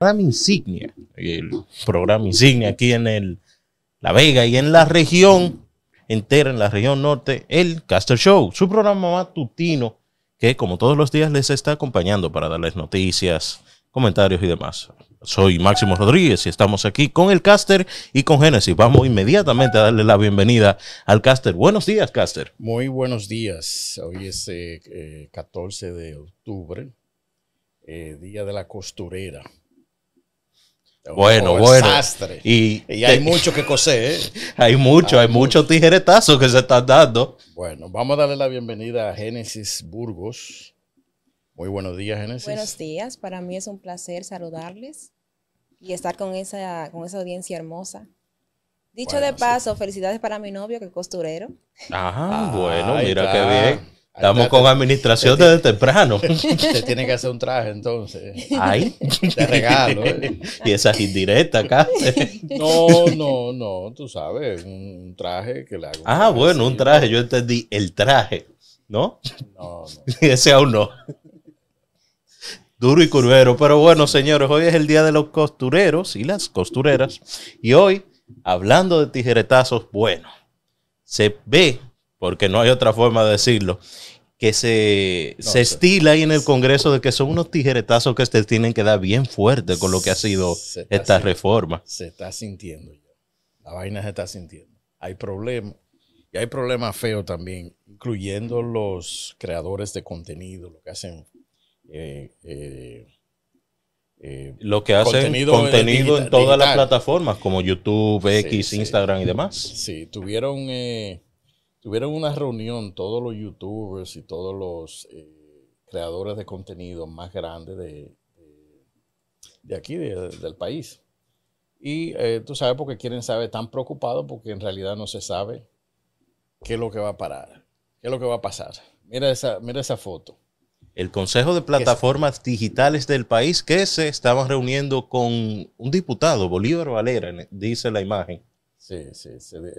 programa insignia, el programa insignia aquí en el, La Vega y en la región entera, en la región norte, el Caster Show, su programa matutino que como todos los días les está acompañando para darles noticias, comentarios y demás. Soy Máximo Rodríguez y estamos aquí con el Caster y con Génesis. Vamos inmediatamente a darle la bienvenida al Caster. Buenos días, Caster. Muy buenos días. Hoy es 14 eh, eh, de octubre, eh, Día de la Costurera. Oh, bueno, bueno. Y, hay mucho que coser. ¿eh? Hay mucho, hay, muchos tijeretazos que se están dando. Bueno, vamos a darle la bienvenida a Génesis Burgos. Muy buenos días, Génesis. Buenos días, para mí es un placer saludarles y estar con esa, con esa audiencia hermosa. Dicho de paso, felicidades para mi novio, que es costurero. Ajá, ah, bueno, mira qué bien. Estamos con administración desde temprano. Se tiene que hacer un traje entonces. Ay. Te regalo. ¿eh? Y esas indirectas acá. No, no, no, tú sabes, un traje que le hago. Ah, bueno, un traje, yo entendí el traje, ¿no? No, no. Ese aún no. Duro y curvero, pero bueno, señores, hoy es el día de los costureros y las costureras. Y hoy, hablando de tijeretazos, bueno, se ve porque no hay otra forma de decirlo, que se, estila ahí en el Congreso de que son unos tijeretazos que se tienen que dar bien fuerte con lo que ha sido esta reforma. Se está sintiendo La vaina se está sintiendo. Hay problemas. Y hay problemas feos también, incluyendo los creadores de contenido, lo que hacen. Eh, eh, eh, lo que hacen contenido, en, todas las plataformas como YouTube, X, Instagram y demás. Sí, tuvieron tuvieron una reunión todos los youtubers y todos los eh, creadores de contenido más grandes de, aquí, del país. Y eh, tú sabes por qué quieren saber, están preocupados porque en realidad no se sabe qué es lo que va a parar, qué es lo que va a pasar. Mira esa, mira esa foto. El Consejo de Plataformas Digitales del país que se estaban reuniendo con un diputado, Bolívar Valera, dice la imagen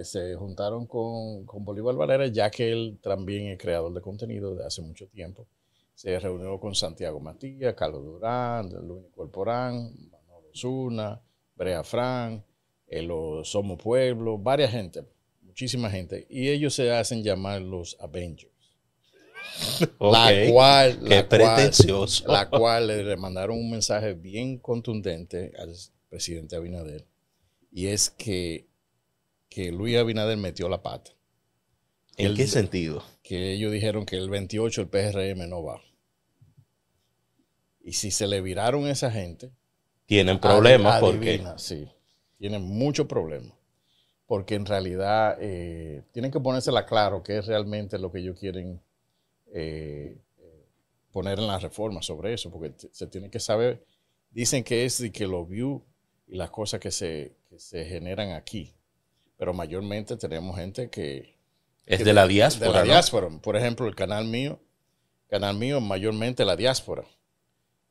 se, juntaron con, Bolívar Valera, ya que él también es creador de contenido de hace mucho tiempo. Se reunió con Santiago Matías, Carlos Durán, Luis Corporán, Manolo Zuna, Brea Fran, eh, los Somos Pueblo, varias gente, muchísima gente. Y ellos se hacen llamar los Avengers. La cual, Qué la cual le mandaron un mensaje bien contundente al presidente Abinader. Y es que que Luis Abinader metió la pata. ¿En qué sentido? Que ellos dijeron que el 28 el PRM no va. Y si se le viraron a esa gente. Tienen problemas porque. Sí, tienen muchos problemas. Porque en realidad eh, tienen que ponérsela claro que es realmente lo que ellos quieren eh, poner en la reforma sobre eso. Porque se tiene que saber. Dicen que es y que lo vio y las cosas que se, que se generan aquí pero mayormente tenemos gente que... Es de la diáspora. De Por ejemplo, el canal mío, canal mío mayormente la diáspora.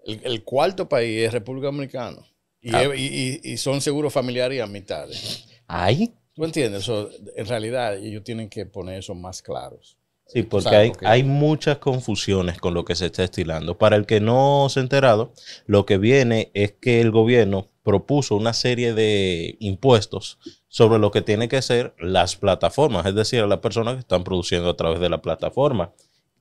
El, cuarto país es República Dominicana. Y, ah. son seguros familiares y mitad. ¿Ay? ¿Tú entiendes? en realidad ellos tienen que poner eso más claros. Sí, eh, porque hay, porque hay, muchas confusiones con lo que se está estilando. Para el que no se ha enterado, lo que viene es que el gobierno propuso una serie de impuestos sobre lo que tiene que ser las plataformas, es decir, a las personas que están produciendo a través de la plataforma,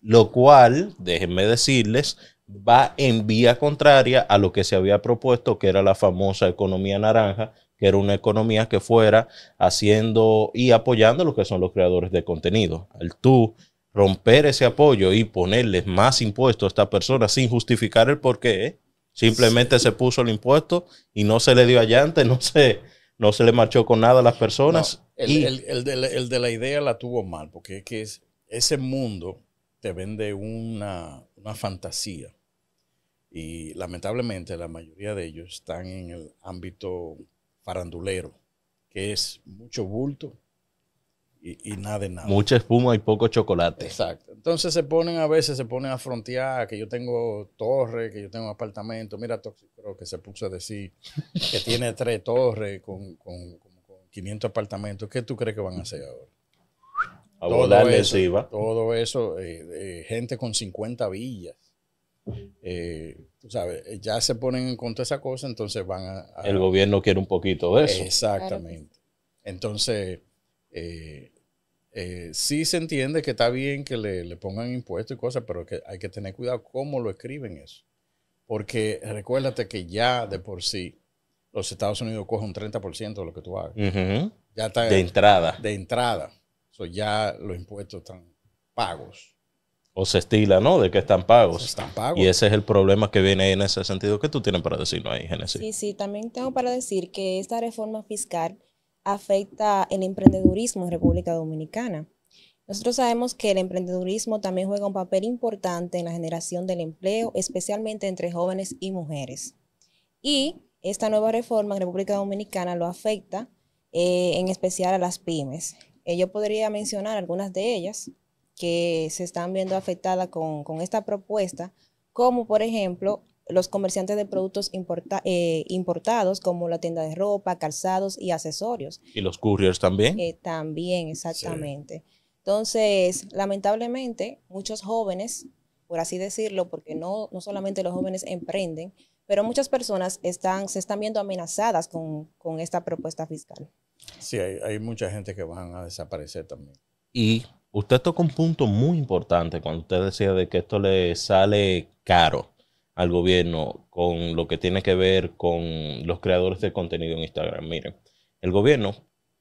lo cual, déjenme decirles, va en vía contraria a lo que se había propuesto, que era la famosa economía naranja, que era una economía que fuera haciendo y apoyando los que son los creadores de contenido. Al tú romper ese apoyo y ponerles más impuestos a esta persona sin justificar el porqué, simplemente se puso el impuesto y no se le dio allante, no sé no se le marchó con nada a las personas. el, y... el, de la, idea la tuvo mal, porque es que ese mundo te vende una, una, fantasía. Y lamentablemente la mayoría de ellos están en el ámbito farandulero, que es mucho bulto, y, nada de nada. Mucha espuma y poco chocolate. Exacto. Entonces se ponen a veces, se ponen a frontear, que yo tengo torre, que yo tengo apartamento. Mira, creo que se puso a decir que tiene tres torres con, 500 apartamentos. ¿Qué tú crees que van a hacer ahora? A todo eso, Todo eso, eh, eh, gente con 50 villas. Eh, sabes, ya se ponen en contra de esa cosa, entonces van a... El gobierno quiere un poquito de eso. Exactamente. Entonces, eh, eh, sí se entiende que está bien que le, pongan impuestos y cosas, pero que hay que tener cuidado cómo lo escriben eso. Porque recuérdate que ya de por sí los Estados Unidos cogen un 30% de lo que tú hagas. ya de entrada. De entrada. So, ya los impuestos están pagos. O se estila, ¿no? De que están pagos. Están pagos. Y ese es el problema que viene en ese sentido. ¿Qué tú tienes para decirnos ahí, Genesis? Sí, sí, también tengo para decir que esta reforma fiscal afecta el emprendedurismo en República Dominicana. Nosotros sabemos que el emprendedurismo también juega un papel importante en la generación del empleo, especialmente entre jóvenes y mujeres. Y esta nueva reforma en República Dominicana lo afecta eh, en especial a las pymes. Eh, yo podría mencionar algunas de ellas que se están viendo afectadas con esta propuesta, como por ejemplo los comerciantes de productos eh, importados, como la tienda de ropa, calzados y accesorios. ¿Y los couriers también? Eh, también, exactamente. Entonces, lamentablemente, muchos jóvenes, por así decirlo, porque no, no solamente los jóvenes emprenden, pero muchas personas están, se están viendo amenazadas con, esta propuesta fiscal. Sí, hay, mucha gente que van a desaparecer también. Y usted toca un punto muy importante cuando usted decía de que esto le sale caro al gobierno con lo que tiene que ver con los creadores de contenido en Instagram. Miren, el gobierno,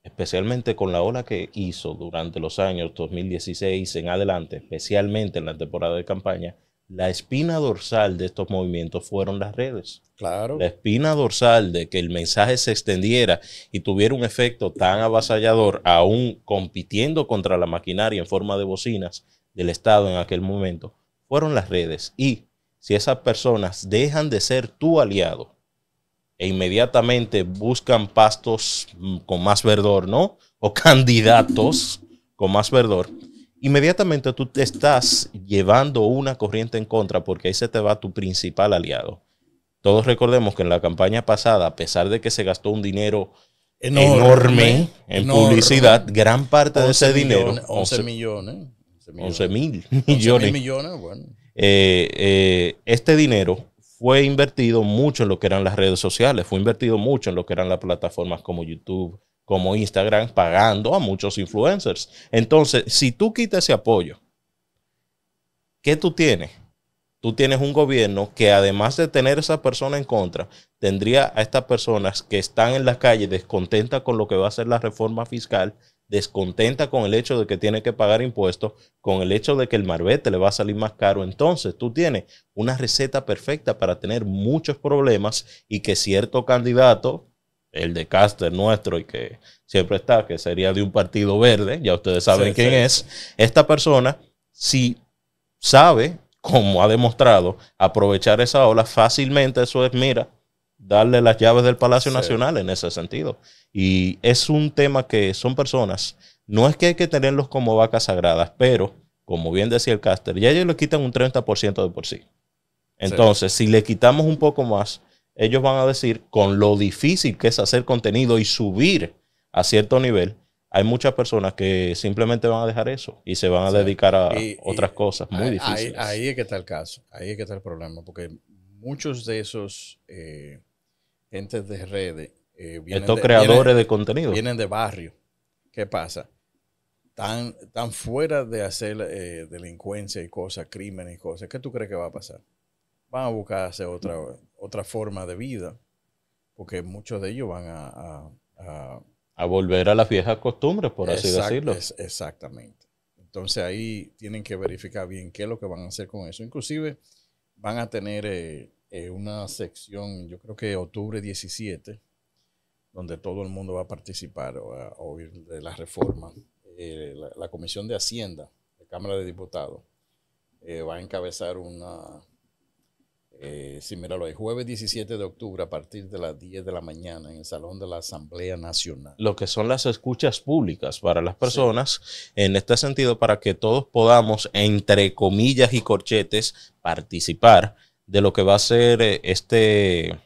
especialmente con la ola que hizo durante los años 2016 en adelante, especialmente en la temporada de campaña, la espina dorsal de estos movimientos fueron las redes. Claro. La espina dorsal de que el mensaje se extendiera y tuviera un efecto tan avasallador, aún compitiendo contra la maquinaria en forma de bocinas del Estado en aquel momento, fueron las redes. Y si esas personas dejan de ser tu aliado e inmediatamente buscan pastos mm, con más verdor, ¿no? O candidatos con más verdor, inmediatamente tú te estás llevando una corriente en contra porque ahí se te va tu principal aliado. Todos recordemos que en la campaña pasada, a pesar de que se gastó un dinero enorme, en publicidad, gran parte de ese dinero, 11, 11 millones, 11 mil millones, millones, bueno. Eh, eh, este dinero fue invertido mucho en lo que eran las redes sociales, fue invertido mucho en lo que eran las plataformas como YouTube, como Instagram, pagando a muchos influencers. Entonces, si tú quitas ese apoyo, ¿qué tú tienes? Tú tienes un gobierno que además de tener a esa persona en contra, tendría a estas personas que están en la calle descontentas con lo que va a ser la reforma fiscal descontenta con el hecho de que tiene que pagar impuestos, con el hecho de que el marbete le va a salir más caro. Entonces tú tienes una receta perfecta para tener muchos problemas y que cierto candidato, el de Caster nuestro y que siempre está, que sería de un partido verde, ya ustedes saben quién es, esta persona, si sabe, como ha demostrado, aprovechar esa ola fácilmente, eso es, mira, darle las llaves del Palacio Nacional en ese sentido. Y es un tema que son personas, no es que hay que tenerlos como vacas sagradas, pero como bien decía el caster, ya ellos le quitan un 30% de por sí. Entonces, si le quitamos un poco más, ellos van a decir, con lo difícil que es hacer contenido y subir a cierto nivel, hay muchas personas que simplemente van a dejar eso y se van a dedicar a otras cosas muy ahí, difíciles. Ahí, es que está el caso, ahí es que está el problema, porque muchos de esos eh, gente de redes. Eh, Estos creadores de contenido. Vienen de barrio. ¿Qué pasa? Tan, tan fuera de hacer eh, delincuencia y cosas, crímenes y cosas. ¿Qué tú crees que va a pasar? Van a buscar hacer otra, otra forma de vida. Porque muchos de ellos van a, a, volver a las viejas costumbres, por así decirlo. exactamente. Entonces ahí tienen que verificar bien qué es lo que van a hacer con eso. Inclusive van a tener eh, eh, una sección, yo creo que octubre 17, donde todo el mundo va a participar o a, oír de la reforma. Eh, la, Comisión de Hacienda, la Cámara de Diputados, eh, va a encabezar una, eh, sí, míralo, el jueves 17 de octubre a partir de las 10 de la mañana en el Salón de la Asamblea Nacional. Lo que son las escuchas públicas para las personas, en este sentido, para que todos podamos, entre comillas y corchetes, participar de lo que va a ser eh, este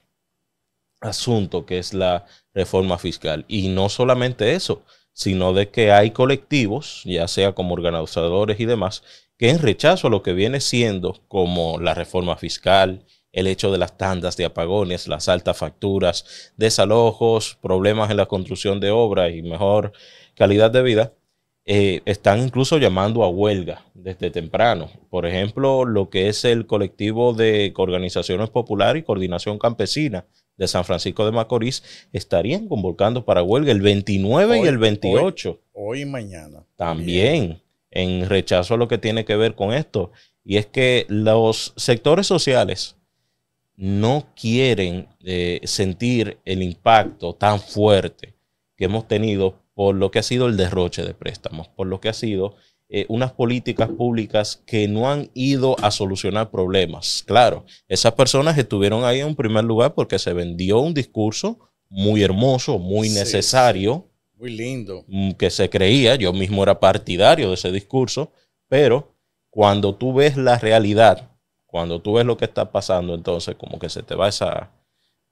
asunto que es la reforma fiscal. Y no solamente eso, sino de que hay colectivos, ya sea como organizadores y demás, que en rechazo a lo que viene siendo como la reforma fiscal, el hecho de las tandas de apagones, las altas facturas, desalojos, problemas en la construcción de obras y mejor calidad de vida, eh, están incluso llamando a huelga desde temprano. Por ejemplo, lo que es el colectivo de organizaciones populares y coordinación campesina de San Francisco de Macorís estarían convocando para huelga el 29 y el 28. Hoy, y mañana. También en rechazo a lo que tiene que ver con esto. Y es que los sectores sociales no quieren eh, sentir el impacto tan fuerte que hemos tenido por lo que ha sido el derroche de préstamos, por lo que ha sido eh, unas políticas públicas que no han ido a solucionar problemas. Claro, esas personas estuvieron ahí en primer lugar porque se vendió un discurso muy hermoso, muy necesario. Muy lindo. Mm, que se creía, yo mismo era partidario de ese discurso, pero cuando tú ves la realidad, cuando tú ves lo que está pasando, entonces como que se te va esa,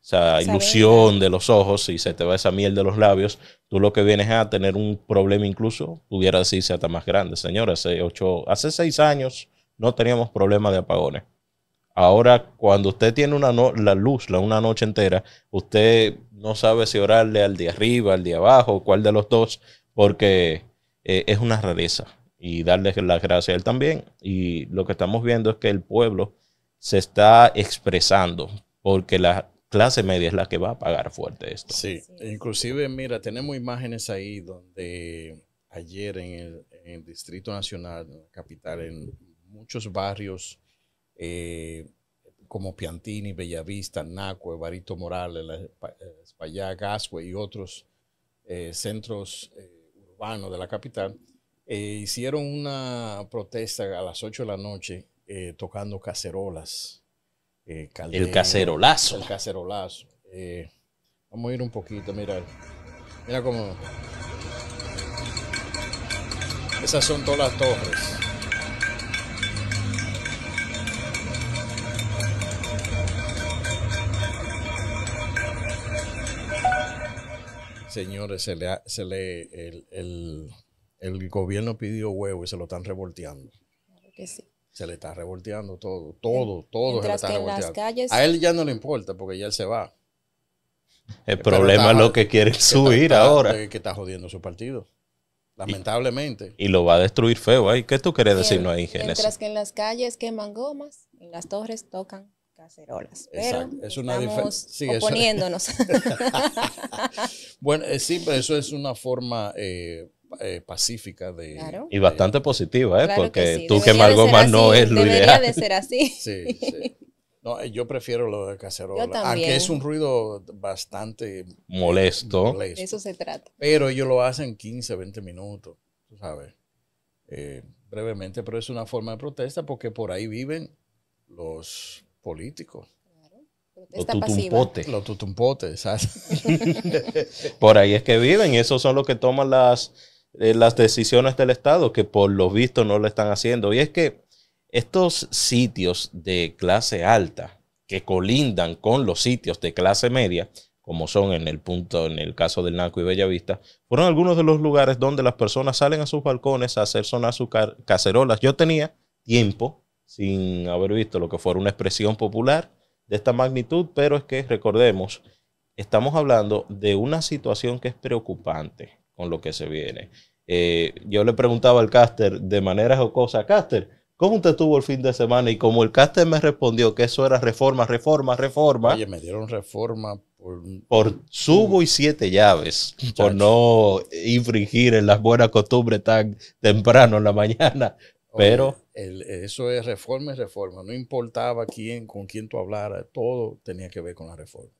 esa ilusión de los ojos y se te va esa miel de los labios, tú lo que vienes a tener un problema incluso, pudiera decirse hasta más grande. Señor, hace, ocho, seis años no teníamos problema de apagones. Ahora, cuando usted tiene una la luz la, una noche entera, usted no sabe si orarle al de arriba, al de abajo, cuál de los dos, porque eh, es una rareza. Y darle las gracias a él también. Y lo que estamos viendo es que el pueblo se está expresando, porque la, clase media es la que va a pagar fuerte esto. Sí, inclusive, mira, tenemos imágenes ahí donde ayer en el, Distrito Nacional, en la capital, en muchos barrios eh, como Piantini, Bellavista, Nacue, Barito Morales, la, eh, Gaswe y otros eh, centros urbanos de la capital, hicieron una protesta a las 8 de la noche tocando cacerolas eh, el cacerolazo. El cacerolazo. Eh, vamos a ir un poquito, mira. Mira cómo. Esas son todas las torres. Señores, se le, se le el, el, el, gobierno pidió huevo y se lo están revolteando. Claro que sí se le está revolteando todo, todo, todo se está revolteando. Calles... A él ya no le importa porque ya él se va. El problema es lo que quiere subir ahora. Que está jodiendo su partido. Lamentablemente. Y, lo va a destruir feo ahí. ¿eh? ¿Qué tú quieres decirnos ahí, Genesis? Mientras que en las calles queman gomas, en las torres tocan cacerolas. Pero es una diferencia oponiéndonos. bueno, eh, sí, pero eso es una forma eh, eh, pacífica de, y bastante positiva, ¿eh? porque tú que Margot más no es lo ideal. Debería de ser así. Eh, yo prefiero lo de cacerola, aunque es un ruido bastante molesto. eso se trata. Pero ellos lo hacen 15, 20 minutos, sabes, eh, brevemente, pero es una forma de protesta porque por ahí viven los políticos. Los tutumpotes. Los tutumpotes, Por ahí es que viven y esos son los que toman las las decisiones del Estado, que por lo visto no lo están haciendo. Y es que estos sitios de clase alta que colindan con los sitios de clase media, como son en el punto, en el caso del Naco y Bellavista, fueron algunos de los lugares donde las personas salen a sus balcones a hacer sonar sus cacerolas. Yo tenía tiempo sin haber visto lo que fuera una expresión popular de esta magnitud, pero es que recordemos, estamos hablando de una situación que es preocupante lo que se viene. Eh, yo le preguntaba al caster de manera jocosa, caster, ¿cómo te estuvo el fin de semana? Y como el caster me respondió que eso era reforma, reforma, reforma. Oye, me dieron reforma por... subo y siete llaves, por no infringir en las buenas costumbres tan temprano en la mañana. Pero... eso es reforma y reforma. No importaba quién, con quién tú hablara. todo tenía que ver con la reforma.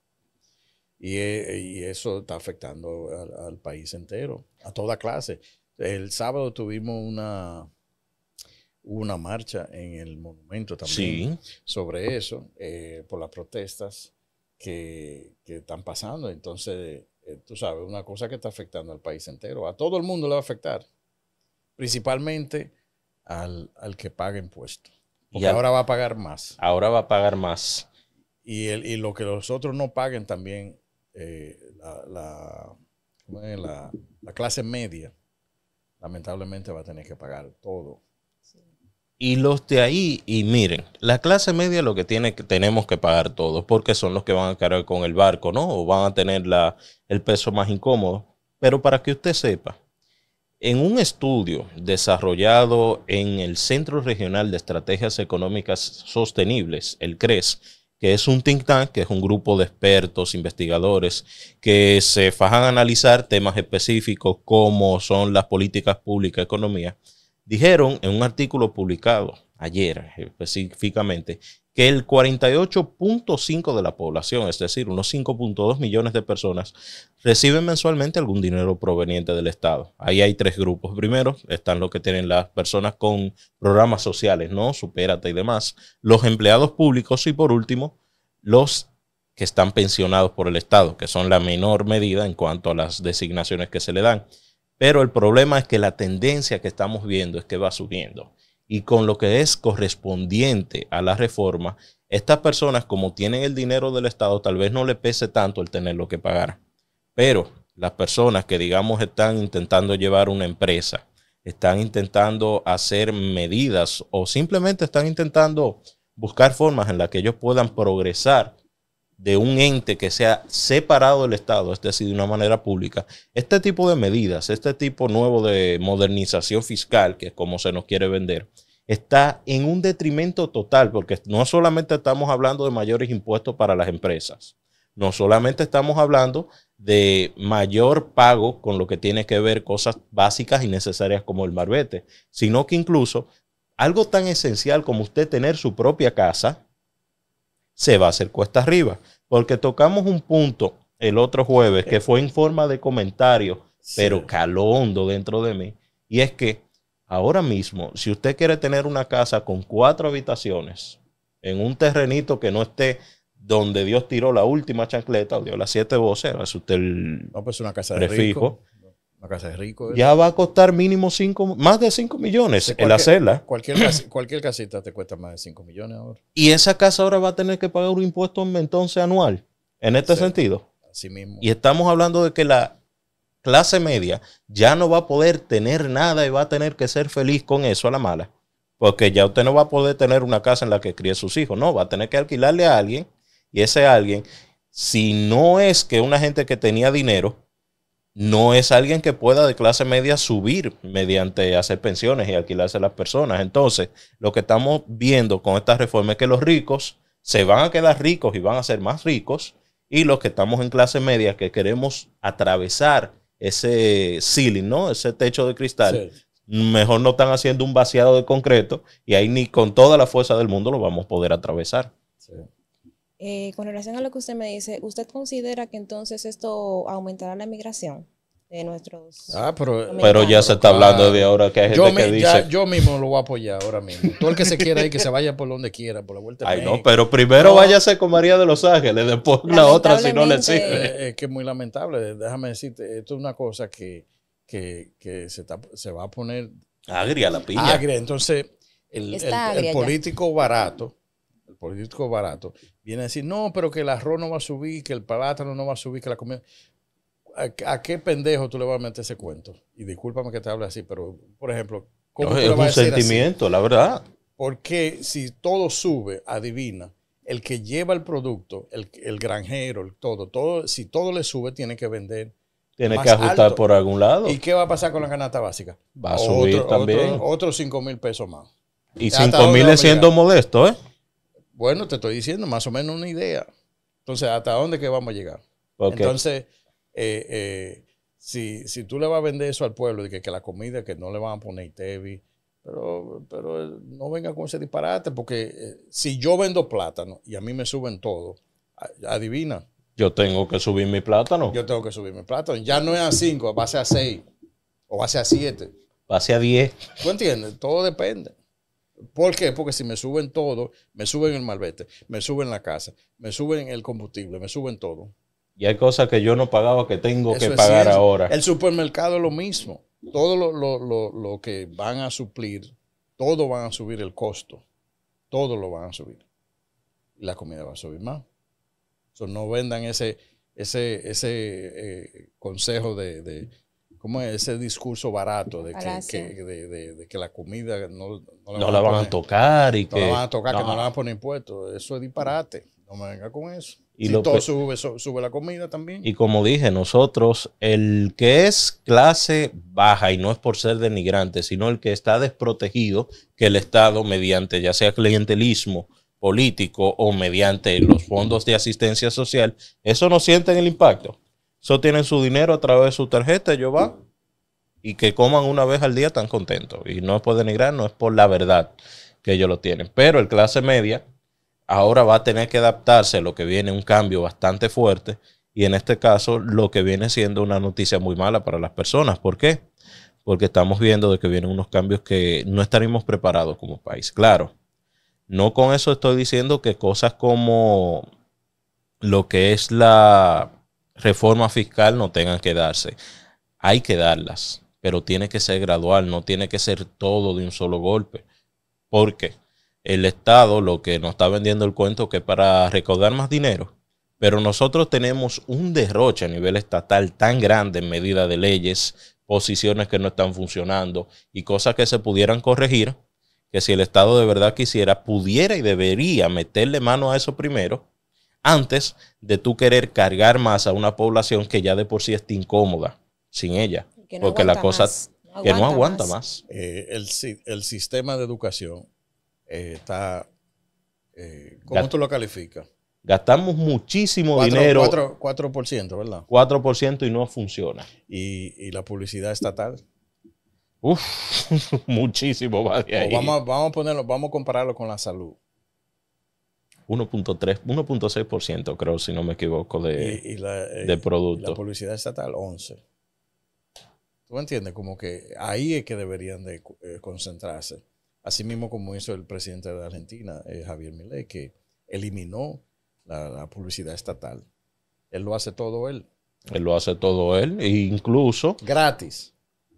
Eh, y, eso está afectando al, país entero, a toda clase. El sábado tuvimos una, una marcha en el monumento también sobre eso, eh, por las protestas que, están pasando. Entonces, eh, tú sabes, una cosa que está afectando al país entero. A todo el mundo le va a afectar, principalmente al, que paga impuestos. Porque y ahora va a pagar más. Ahora va a pagar más. Y, el, y lo que los otros no paguen también eh, la, clase media lamentablemente va a tener que pagar todo. Y los de ahí, y miren, la clase media lo que tiene tenemos que pagar todos, porque son los que van a cargar con el barco, ¿no? O van a tener la, el peso más incómodo. Pero para que usted sepa, en un estudio desarrollado en el Centro Regional de Estrategias Económicas Sostenibles, el CRES, que es un think tank, que es un grupo de expertos, investigadores, que se fajan a analizar temas específicos como son las políticas públicas, economía, dijeron en un artículo publicado ayer específicamente que el 48.5 de la población, es decir, unos 5.2 millones de personas, reciben mensualmente algún dinero proveniente del Estado. Ahí hay tres grupos. Primero, están los que tienen las personas con programas sociales, ¿no? Supérate y demás. Los empleados públicos y por último, los que están pensionados por el Estado, que son la menor medida en cuanto a las designaciones que se le dan. Pero el problema es que la tendencia que estamos viendo es que va subiendo y con lo que es correspondiente a la reforma, estas personas como tienen el dinero del Estado, tal vez no le pese tanto el tener lo que pagar. Pero las personas que digamos están intentando llevar una empresa, están intentando hacer medidas o simplemente están intentando buscar formas en las que ellos puedan progresar de un ente que sea separado del Estado, es decir, de una manera pública, este tipo de medidas, este tipo nuevo de modernización fiscal, que es como se nos quiere vender, está en un detrimento total, porque no solamente estamos hablando de mayores impuestos para las empresas, no solamente estamos hablando de mayor pago con lo que tiene que ver cosas básicas y necesarias como el marbete, sino que incluso algo tan esencial como usted tener su propia casa se va a hacer cuesta arriba porque tocamos un punto el otro jueves que fue en forma de comentario, pero caló hondo dentro de mí. Y es que ahora mismo, si usted quiere tener una casa con cuatro habitaciones en un terrenito que no esté donde Dios tiró la última chancleta o dio las siete voces, pues es usted el una casa de prefijo. La casa de rico. Ya va a costar mínimo 5, más de 5 millones en la hacerla. Cualquier, casita, cualquier casita te cuesta más de 5 millones ahora. Y esa casa ahora va a tener que pagar un impuesto entonces anual, en este sentido. Así mismo. Y estamos hablando de que la clase media ya no va a poder tener nada y va a tener que ser feliz con eso a la mala. Porque ya usted no va a poder tener una casa en la que críe sus hijos, no, va a tener que alquilarle a alguien y ese alguien, si no es que una gente que tenía dinero, no es alguien que pueda de clase media subir mediante hacer pensiones y alquilarse a las personas. Entonces, lo que estamos viendo con esta reforma es que los ricos se van a quedar ricos y van a ser más ricos, y los que estamos en clase media que queremos atravesar ese ceiling, ¿no? Ese techo de cristal. Mejor no están haciendo un vaciado de concreto y ahí ni con toda la fuerza del mundo lo vamos a poder atravesar. Eh, con relación a lo que usted me dice, ¿usted considera que entonces esto aumentará la migración? de nuestros. Ah, pero, pero, ya se está hablando de ahora que hay gente que dice. yo mismo lo voy a apoyar ahora mismo. Todo el que se quiera ir, que se vaya por donde quiera, por la vuelta. Ay, no, pero primero váyase con María de los Ángeles, después la otra si no le sirve. Es eh, eh, que es muy lamentable, déjame decirte, esto es una cosa que, se, va a poner. Agria la piña. Agria, entonces el político barato político barato, viene a decir, no, pero que el arroz no va a subir, que el plátano no va a subir, que la comida... ¿A, qué pendejo tú le vas a meter ese cuento? Y discúlpame que te hable así, pero, por ejemplo, ¿cómo es un sentimiento, la verdad. Porque si todo sube, adivina, el que lleva el producto, el, el granjero, el todo, todo, si todo le sube, tiene que vender tiene que ajustar por algún lado. ¿Y qué va a pasar con la canasta básica? Va a subir también. Otros otro 5 mil pesos más. Y 5 mil es siendo modesto, ¿eh? Bueno, te estoy diciendo más o menos una idea. Entonces, ¿hasta dónde que vamos a llegar? Entonces, eh, eh, si, si, tú le vas a vender eso al pueblo, y que, que la comida, que no le van a poner TV, pero, pero eh, no venga con ese disparate, porque si yo vendo plátano y a mí me suben todo, adivina. Yo tengo que subir mi plátano. Yo tengo que subir mi plátano. Ya no es a 5, va a ser a 6 o va a ser a 7. Va a ser a 10. ¿Tú entiendes? Todo depende. ¿Por qué? Porque si me suben todo, me suben el malvete, me suben la casa, me suben el combustible, me suben todo. Y hay cosas que yo no pagaba que tengo que pagar ahora. El supermercado es lo mismo. Todo lo, que van a suplir, todo van a subir el costo. Todo lo van a subir. Y la comida va a subir más. no vendan ese, ese, ese eh, consejo de ¿Cómo es ese discurso barato de que, la comida no, la, van a tocar y no que... No la van a tocar, que no la van a poner impuestos. Eso es disparate. No me venga con eso. Y si todo sube, sube la comida también. Y como dije, nosotros, el que es clase baja, y no es por ser denigrante, sino el que está desprotegido, que el Estado, mediante ya sea clientelismo político o mediante los fondos de asistencia social, eso no sienten el impacto. Solo tienen su dinero a través de su tarjeta, ellos van mm. y que coman una vez al día tan contentos. Y no es por denigrar, no es por la verdad que ellos lo tienen. Pero el clase media ahora va a tener que adaptarse a lo que viene un cambio bastante fuerte. Y en este caso, lo que viene siendo una noticia muy mala para las personas. ¿Por qué? Porque estamos viendo de que vienen unos cambios que no estaremos preparados como país. Claro, no con eso estoy diciendo que cosas como lo que es la reforma fiscal no tengan que darse. Hay que darlas, pero tiene que ser gradual, no tiene que ser todo de un solo golpe. Porque el Estado lo que nos está vendiendo el cuento que para recaudar más dinero, pero nosotros tenemos un derroche a nivel estatal tan grande en medida de leyes, posiciones que no están funcionando y cosas que se pudieran corregir, que si el Estado de verdad quisiera, pudiera y debería meterle mano a eso primero antes de tú querer cargar más a una población que ya de por sí está incómoda sin ella. porque la cosa que no aguanta más. Eh, el, sistema de educación eh, está... Eh, ¿Cómo tú lo calificas? Gastamos muchísimo dinero. 4%, ¿verdad? 4% y no funciona. ¿Y, la publicidad estatal? Uf, muchísimo más de ahí. Vamos, vamos, a ponerlo, vamos a compararlo con la salud. 1.3, 1.6%, creo, si no me equivoco, de, eh, de producto. la publicidad estatal, 11. ¿Tú entiendes? Como que ahí es que deberían de eh, concentrarse. asimismo como hizo el presidente de Argentina, eh, Javier Milei, que eliminó la, la, publicidad estatal. Él lo hace todo él. Él lo hace todo él, e incluso... Gratis.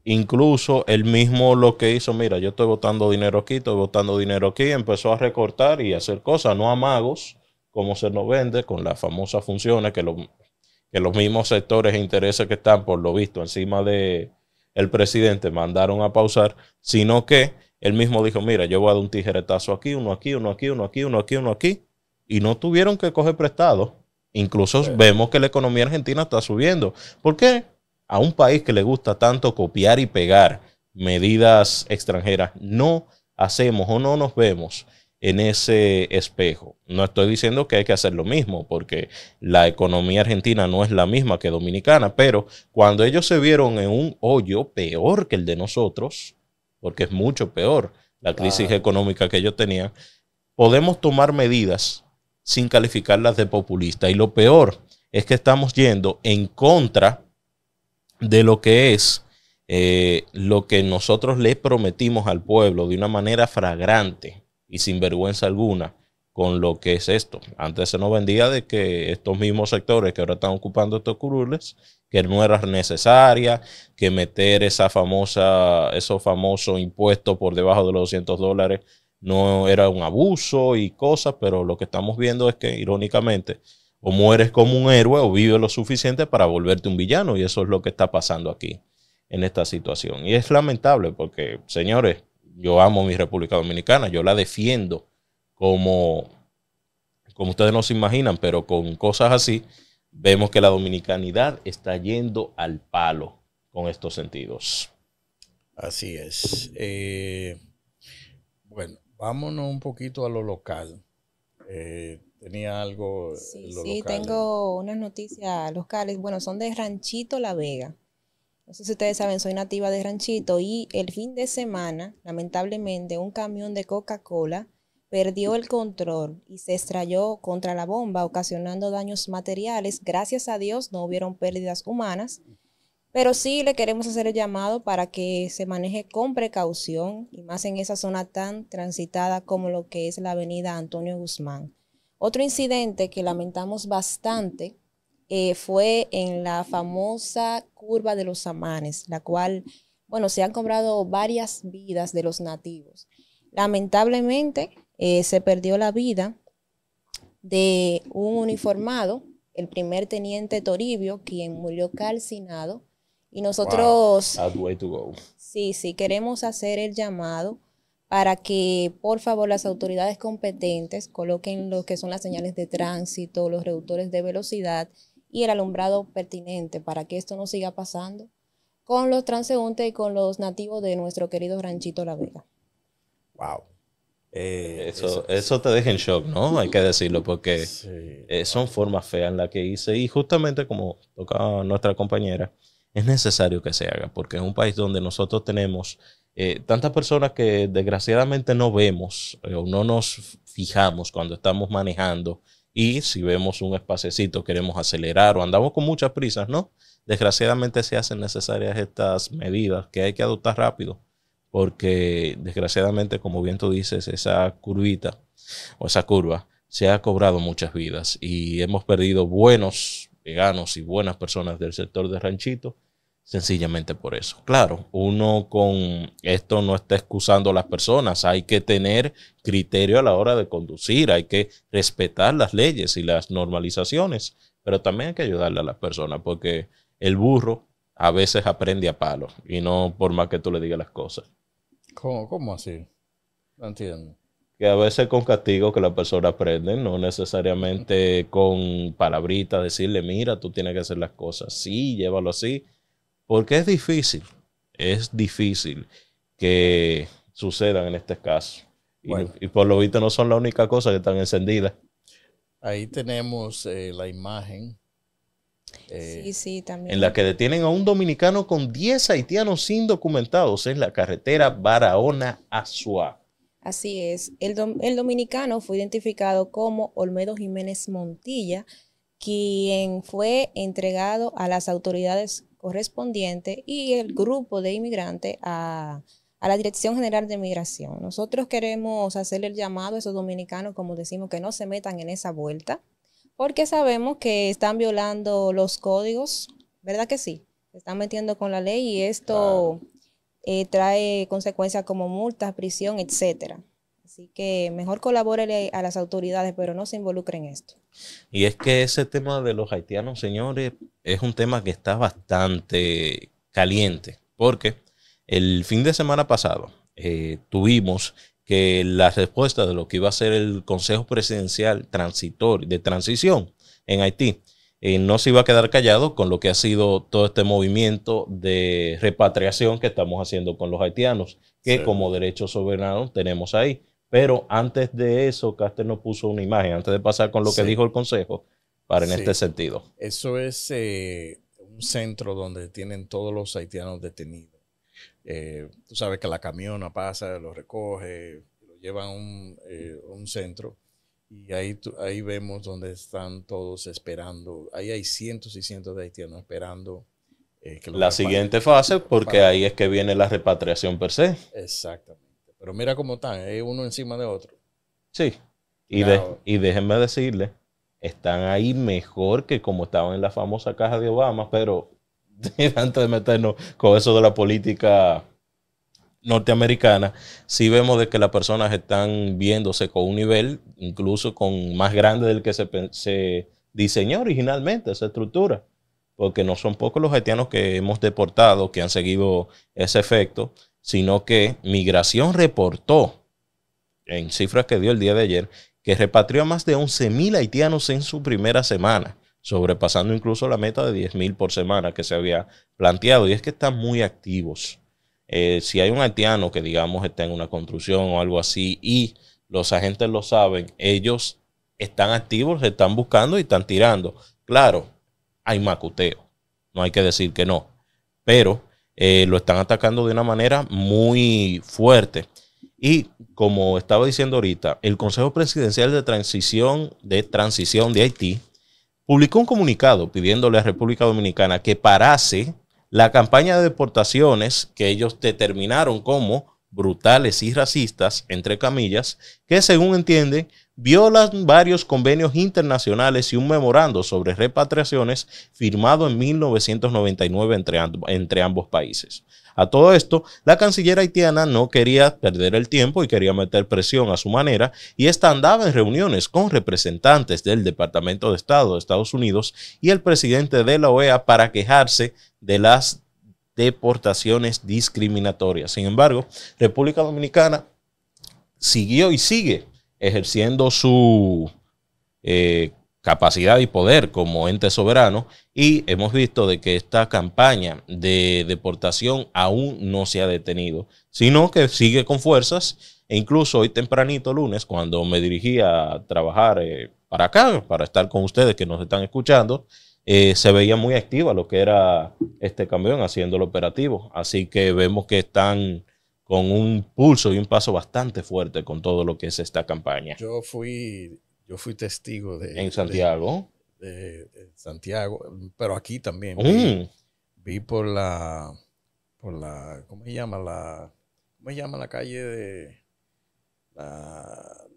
Incluso él mismo lo que hizo, mira, yo estoy botando dinero aquí, estoy botando dinero aquí, empezó a recortar y hacer cosas, no a magos, como se nos vende, con las famosas funciones que, que los mismos sectores e intereses que están, por lo visto, encima de el presidente mandaron a pausar, sino que él mismo dijo, mira, yo voy a dar un tijeretazo aquí, uno aquí, uno aquí, uno aquí, uno aquí, uno aquí, y no tuvieron que coger prestado. Incluso vemos que la economía argentina está subiendo. ¿Por qué? a un país que le gusta tanto copiar y pegar medidas extranjeras, no hacemos o no nos vemos en ese espejo. No estoy diciendo que hay que hacer lo mismo, porque la economía argentina no es la misma que dominicana, pero cuando ellos se vieron en un hoyo peor que el de nosotros, porque es mucho peor la crisis económica que ellos tenían, podemos tomar medidas sin calificarlas de populista. Y lo peor es que estamos yendo en contra de lo que es eh, lo que nosotros le prometimos al pueblo de una manera fragrante y sin vergüenza alguna con lo que es esto. Antes se nos vendía de que estos mismos sectores que ahora están ocupando estos curules, que no era necesaria, que meter esa famosa, esos famosos impuestos por debajo de los 200 dólares no era un abuso y cosas, pero lo que estamos viendo es que irónicamente o mueres como un héroe o vives lo suficiente para volverte un villano. Y eso es lo que está pasando aquí, en esta situación. Y es lamentable porque, señores, yo amo mi República Dominicana, yo la defiendo como, como ustedes nos imaginan, pero con cosas así, vemos que la dominicanidad está yendo al palo con estos sentidos. Así es. Eh, bueno, vámonos un poquito a lo local. Eh, Tenía algo. Eh, sí, sí tengo eh. unas noticias locales. Bueno, son de Ranchito La Vega. No sé si ustedes saben, soy nativa de Ranchito y el fin de semana, lamentablemente, un camión de Coca-Cola perdió el control y se estrelló contra la bomba, ocasionando daños materiales. Gracias a Dios no hubieron pérdidas humanas, pero sí le queremos hacer el llamado para que se maneje con precaución y más en esa zona tan transitada como lo que es la avenida Antonio Guzmán. Otro incidente que lamentamos bastante eh, fue en la famosa curva de los amanes, la cual, bueno, se han cobrado varias vidas de los nativos. Lamentablemente eh, se perdió la vida de un uniformado, el primer teniente Toribio, quien murió calcinado. Y nosotros... Sí, sí, queremos hacer el llamado para que por favor las autoridades competentes coloquen lo que son las señales de tránsito, los reductores de velocidad y el alumbrado pertinente para que esto no siga pasando con los transeúntes y con los nativos de nuestro querido ranchito La Vega. Wow. Eh, eso, eso, te deja en shock, ¿no? Hay que decirlo, porque eh, son formas feas las que hice. Y justamente como toca nuestra compañera, es necesario que se haga, porque es un país donde nosotros tenemos eh, tantas personas que desgraciadamente no vemos eh, o no nos fijamos cuando estamos manejando y si vemos un espacecito queremos acelerar o andamos con muchas prisas, ¿no? Desgraciadamente se hacen necesarias estas medidas que hay que adoptar rápido porque desgraciadamente, como bien tú dices, esa curvita o esa curva se ha cobrado muchas vidas y hemos perdido buenos veganos y buenas personas del sector de ranchito sencillamente por eso. Claro, uno con esto no está excusando a las personas, hay que tener criterio a la hora de conducir, hay que respetar las leyes y las normalizaciones, pero también hay que ayudarle a las personas porque el burro a veces aprende a palo y no por más que tú le digas las cosas. ¿Cómo, cómo así? No entiendo. Que a veces con castigo que la persona aprende, no necesariamente con palabritas, decirle, mira, tú tienes que hacer las cosas así, llévalo así, porque es difícil, es difícil que sucedan en este caso. Y, por lo visto no son la única cosa que están encendidas. Ahí tenemos eh, la imagen. Eh, sí, sí, también. En la que detienen a un dominicano con 10 haitianos indocumentados en la carretera Barahona-Asua. Así es. El, el dominicano fue identificado como Olmedo Jiménez Montilla, quien fue entregado a las autoridades correspondiente y el grupo de inmigrantes a, la Dirección General de Migración. Nosotros queremos hacerle el llamado a esos dominicanos, como decimos, que no se metan en esa vuelta, porque sabemos que están violando los códigos, ¿verdad que sí? Se están metiendo con la ley y esto eh, trae consecuencias como multas, prisión, etcétera. Así que mejor colabore a las autoridades, pero no se involucre en esto. Y es que ese tema de los haitianos, señores, es un tema que está bastante caliente, porque el fin de semana pasado eh, tuvimos que la respuesta de lo que iba a ser el Consejo Presidencial Transitorio de Transición en Haití eh, no se iba a quedar callado con lo que ha sido todo este movimiento de repatriación que estamos haciendo con los haitianos, que como derecho soberano tenemos ahí. Pero antes de eso, Caster nos puso una imagen, antes de pasar con lo que dijo el consejo, para en este sentido. Eso es eh, un centro donde tienen todos los haitianos detenidos. Eh, tú sabes que la camiona pasa, lo recoge, lo lleva a eh, un, centro y ahí, ahí vemos donde están todos esperando. Ahí hay cientos y cientos de haitianos esperando. la siguiente fase, porque ahí es que viene la repatriación per se. Exactamente. Pero mira cómo están, uno encima de otro. Sí. Y, y déjenme decirle, están ahí mejor que como estaban en la famosa caja de Obama, pero antes de meternos con eso de la política norteamericana, sí vemos de que las personas están viéndose con un nivel incluso con más grande del que se, se diseñó originalmente esa estructura, porque no son pocos los haitianos que hemos deportado que han seguido ese efecto sino que Migración reportó, en cifras que dio el día de ayer, que repatrió a más de 11.000 haitianos en su primera semana, sobrepasando incluso la meta de 10.000 por semana que se había planteado. Y es que están muy activos. Eh, si hay un haitiano que, digamos, está en una construcción o algo así y los agentes lo saben, ellos están activos, están buscando y están tirando. Claro, hay macuteo, no hay que decir que no, pero eh, lo están atacando de una manera muy fuerte. Y como estaba diciendo ahorita, el Consejo Presidencial de Transición de, Transición de Haití publicó un comunicado pidiéndole a República Dominicana que parase la campaña de deportaciones que ellos determinaron como brutales y racistas, entre camillas, que según entienden violan varios convenios internacionales y un memorando sobre repatriaciones firmado en 1999 entre, ambos países. A todo esto, la canciller haitiana no quería perder el tiempo y quería meter presión a su manera y esta andaba en reuniones con representantes del Departamento de Estado de Estados Unidos y el presidente de la OEA para quejarse de las deportaciones discriminatorias. Sin embargo, República Dominicana siguió y sigue ejerciendo su eh, capacidad y poder como ente soberano y hemos visto de que esta campaña de deportación aún no se ha detenido, sino que sigue con fuerzas e incluso hoy tempranito lunes cuando me dirigí a trabajar eh, para acá, para estar con ustedes que nos están escuchando, eh, se veía muy activa lo que era este camión haciendo el operativo, así que vemos que están con un pulso y un paso bastante fuerte con todo lo que es esta campaña. Yo fui, yo fui testigo de... En Santiago. De, Santiago, pero aquí también. Mm. Vi, por la, por la, ¿cómo se llama? La, ¿Cómo se llama la calle de... La,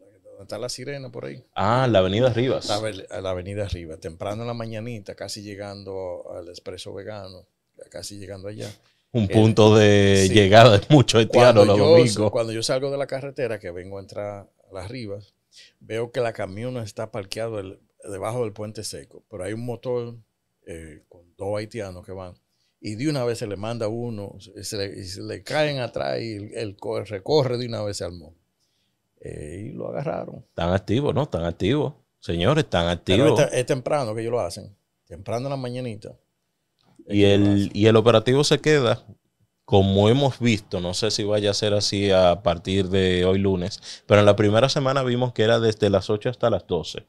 está la sirena por ahí. Ah, la avenida Rivas. La, la avenida Rivas, temprano en la mañanita, casi llegando al expreso vegano, casi llegando allá un eh, punto de llegada de muchos haitianos los domingos. Cuando yo salgo de la carretera, que vengo a entrar a las rivas, veo que la camión está parqueado debajo del puente seco, pero hay un motor eh, con dos haitianos que van y de una vez se le manda uno, se le, caen atrás y el, recorre de una vez al monte eh, y lo agarraron. Están activos, ¿no? Están activos. Señores, están activos. es, es temprano que ellos lo hacen. Temprano en la mañanita. Y el, operativo se queda, como hemos visto, no sé si vaya a ser así a partir de hoy lunes, pero en la primera semana vimos que era desde las 8 hasta las 12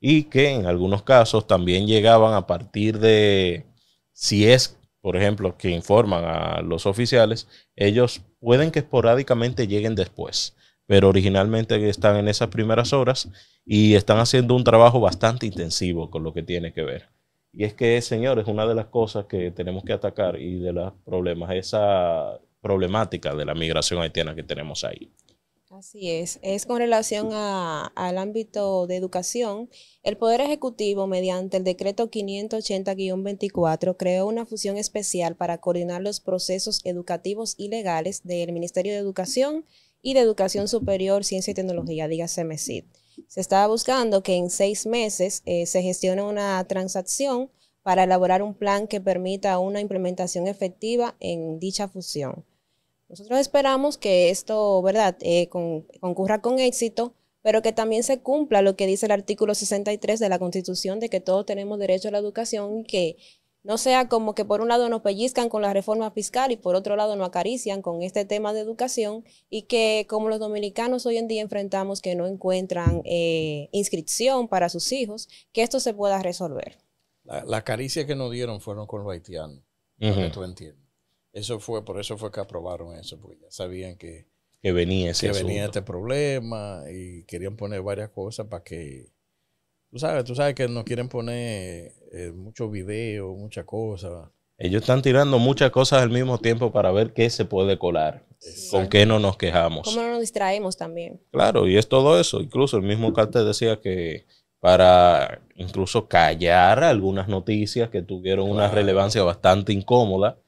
y que en algunos casos también llegaban a partir de, si es, por ejemplo, que informan a los oficiales, ellos pueden que esporádicamente lleguen después, pero originalmente están en esas primeras horas y están haciendo un trabajo bastante intensivo con lo que tiene que ver. Y es que, señores, una de las cosas que tenemos que atacar y de los problemas, esa problemática de la migración haitiana que tenemos ahí. Así es, es con relación al ámbito de educación. El Poder Ejecutivo, mediante el decreto 580-24, creó una fusión especial para coordinar los procesos educativos y legales del Ministerio de Educación y de Educación Superior, Ciencia y Tecnología, dígase MESID se estaba buscando que en seis meses eh, se gestione una transacción para elaborar un plan que permita una implementación efectiva en dicha fusión. Nosotros esperamos que esto, ¿verdad?, eh, concurra con éxito, pero que también se cumpla lo que dice el artículo 63 de la Constitución de que todos tenemos derecho a la educación y que no sea como que por un lado nos pellizcan con la reforma fiscal y por otro lado nos acarician con este tema de educación y que como los dominicanos hoy en día enfrentamos que no encuentran eh, inscripción para sus hijos, que esto se pueda resolver. La, la caricia que nos dieron fueron con los haitianos, tú entiendes. Eso fue, por eso fue que aprobaron eso, porque ya sabían que, venía que venía este problema y querían poner varias cosas para que Tú sabes, que nos quieren poner mucho eh, muchos videos, muchas cosas. Ellos están tirando muchas cosas al mismo tiempo para ver qué se puede colar, con qué no nos quejamos. Cómo no nos distraemos también. Claro, y es todo eso. Incluso el mismo Carter decía que para incluso callar algunas noticias que tuvieron una relevancia bastante incómoda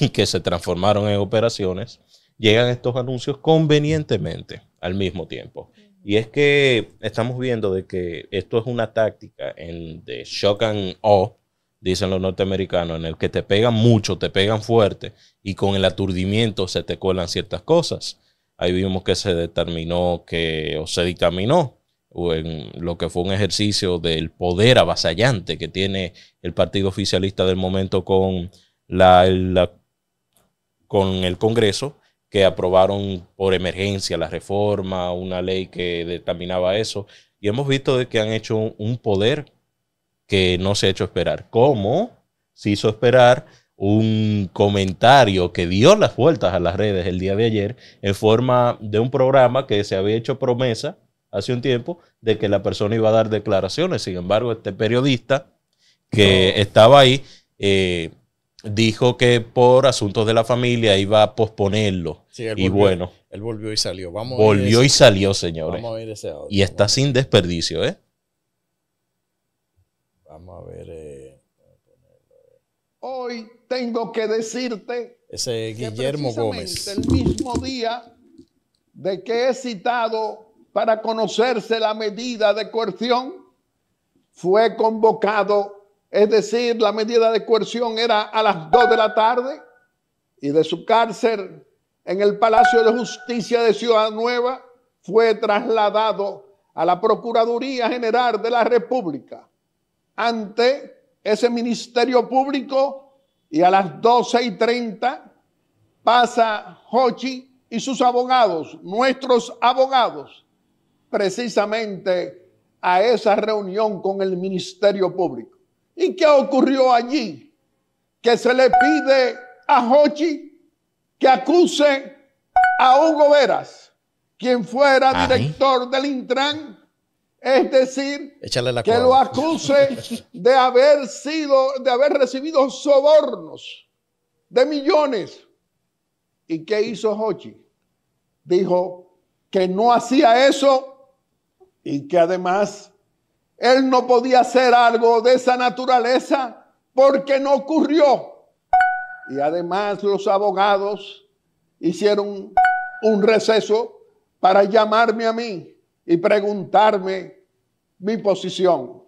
y que se transformaron en operaciones, llegan estos anuncios convenientemente al mismo tiempo. Y es que estamos viendo de que esto es una táctica en, de shock and awe, dicen los norteamericanos, en el que te pegan mucho, te pegan fuerte y con el aturdimiento se te colan ciertas cosas. Ahí vimos que se determinó que, o se dictaminó, o en lo que fue un ejercicio del poder avasallante que tiene el partido oficialista del momento con, la con el Congreso, que aprobaron por emergencia la reforma, una ley que determinaba eso. Y hemos visto que han hecho un poder que no se ha hecho esperar. ¿Cómo se hizo esperar un comentario que dio las vueltas a las redes el día de ayer en forma de un programa que se había hecho promesa hace un tiempo de que la persona iba a dar declaraciones. Sin embargo, este periodista que estaba ahí eh, dijo que por asuntos de la familia iba a posponerlo. y bueno. Él volvió y salió. volvió y salió, señores. Y está sin desperdicio, ¿eh? Vamos a ver. Eh, Hoy tengo que decirte. Ese Guillermo Gómez. El mismo día de que he citado para conocerse la medida de coerción, fue convocado es decir, la medida de coerción era a las 2 de la tarde y de su cárcel en el Palacio de Justicia de Ciudad Nueva fue trasladado a la Procuraduría General de la República ante ese Ministerio Público y a las 12 y 30 pasa Hochi y sus abogados, nuestros abogados, precisamente a esa reunión con el Ministerio Público. ¿Y qué ocurrió allí? Que se le pide a Hochi que acuse a Hugo Veras, quien fuera director del Intran, es decir, que lo acuse de haber sido, de haber recibido sobornos de millones. ¿Y qué hizo Hochi? Dijo que no hacía eso y que además él no podía hacer algo de esa naturaleza porque no ocurrió. Y además los abogados hicieron un receso para llamarme a mí y preguntarme mi posición.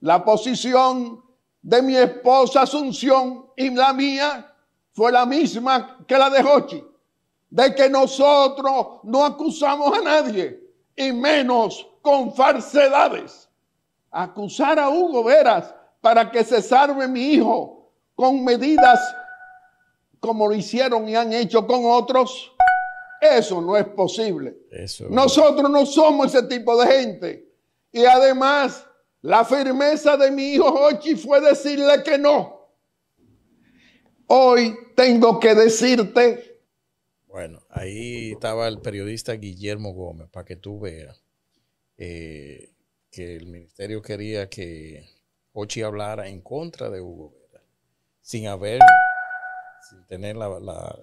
La posición de mi esposa Asunción y la mía fue la misma que la de Hochi, de que nosotros no acusamos a nadie, y menos con falsedades acusar a Hugo Veras para que se salve mi hijo con medidas como lo hicieron y han hecho con otros. Eso no es posible. Nosotros no somos ese tipo de gente. Y además, la firmeza de mi hijo Hochi fue decirle que no. Hoy tengo que decirte. Bueno, ahí estaba el periodista Guillermo Gómez, para que tú veas. Eh, que el ministerio quería que Ochi hablara en contra de Hugo Vera, sin haber, sin tener la, la,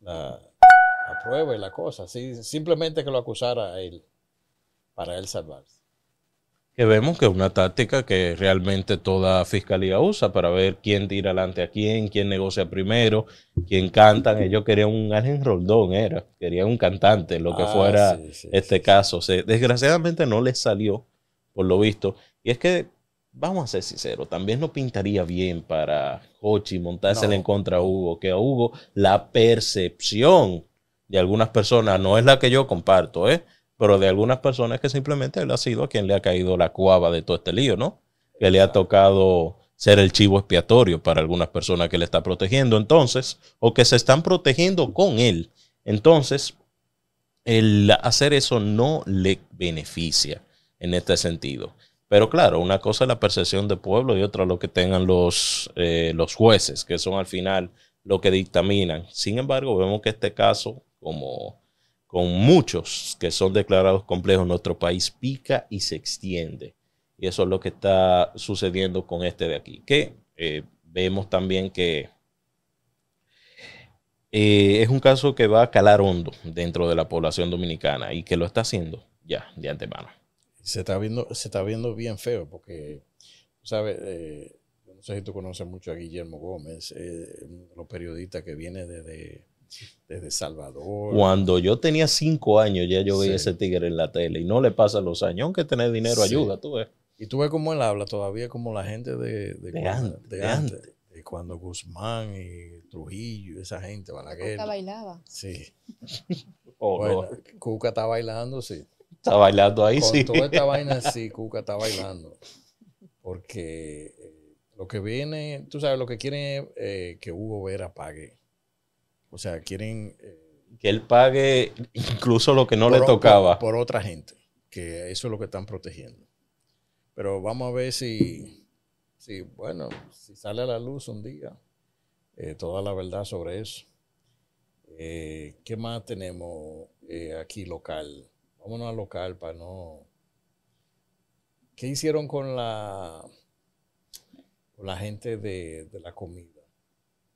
la, prueba y la cosa, simplemente que lo acusara a él para él salvarse que vemos que es una táctica que realmente toda fiscalía usa para ver quién tira adelante a quién, quién negocia primero, quién cantan. Ellos querían un Ángel Roldón, era, querían un cantante, lo que ah, fuera este caso. desgraciadamente no les salió, por lo visto. Y es que, vamos a ser sinceros, también no pintaría bien para Hochi y en contra a Hugo, que a Hugo la percepción de algunas personas no es la que yo comparto, ¿eh? pero de algunas personas que simplemente él ha sido a quien le ha caído la cuava de todo este lío, ¿no? Que le ha tocado ser el chivo expiatorio para algunas personas que le está protegiendo entonces, o que se están protegiendo con él. Entonces, el hacer eso no le beneficia en este sentido. Pero claro, una cosa es la percepción del pueblo y otra lo que tengan los, eh, los jueces, que son al final lo que dictaminan. Sin embargo, vemos que este caso, como con muchos que son declarados complejos, nuestro país pica y se extiende. Y eso es lo que está sucediendo con este de aquí, que eh, vemos también que eh, es un caso que va a calar hondo dentro de la población dominicana y que lo está haciendo ya de antemano. Se está viendo, se está viendo bien feo porque, ¿sabes? Eh, no sé si tú conoces mucho a Guillermo Gómez, los periodistas que viene desde desde Salvador. Cuando yo tenía cinco años ya yo veía ese tigre en la tele y no le pasa los años, aunque tener dinero ayuda, tú ves. Y tú ves cómo él habla todavía como la gente de, de, cuando, antes, cuando Guzmán y Trujillo, esa gente, Balaguer. Cuca bailaba. Sí. Oh, Cuca está bailando, sí. Está bailando ahí, sí. toda esta vaina, Cuca está bailando. Porque eh, lo que viene, tú sabes, lo que quiere es eh, que Hugo Vera pague o sea, quieren... Eh, que él pague incluso lo que no le tocaba. Por, otra gente, que eso es lo que están protegiendo. Pero vamos a ver si, si bueno, si sale a la luz un día eh, toda la verdad sobre eso. Eh, ¿Qué más tenemos aquí local? Vámonos a local para no... ¿Qué hicieron con la, con la gente de la comida?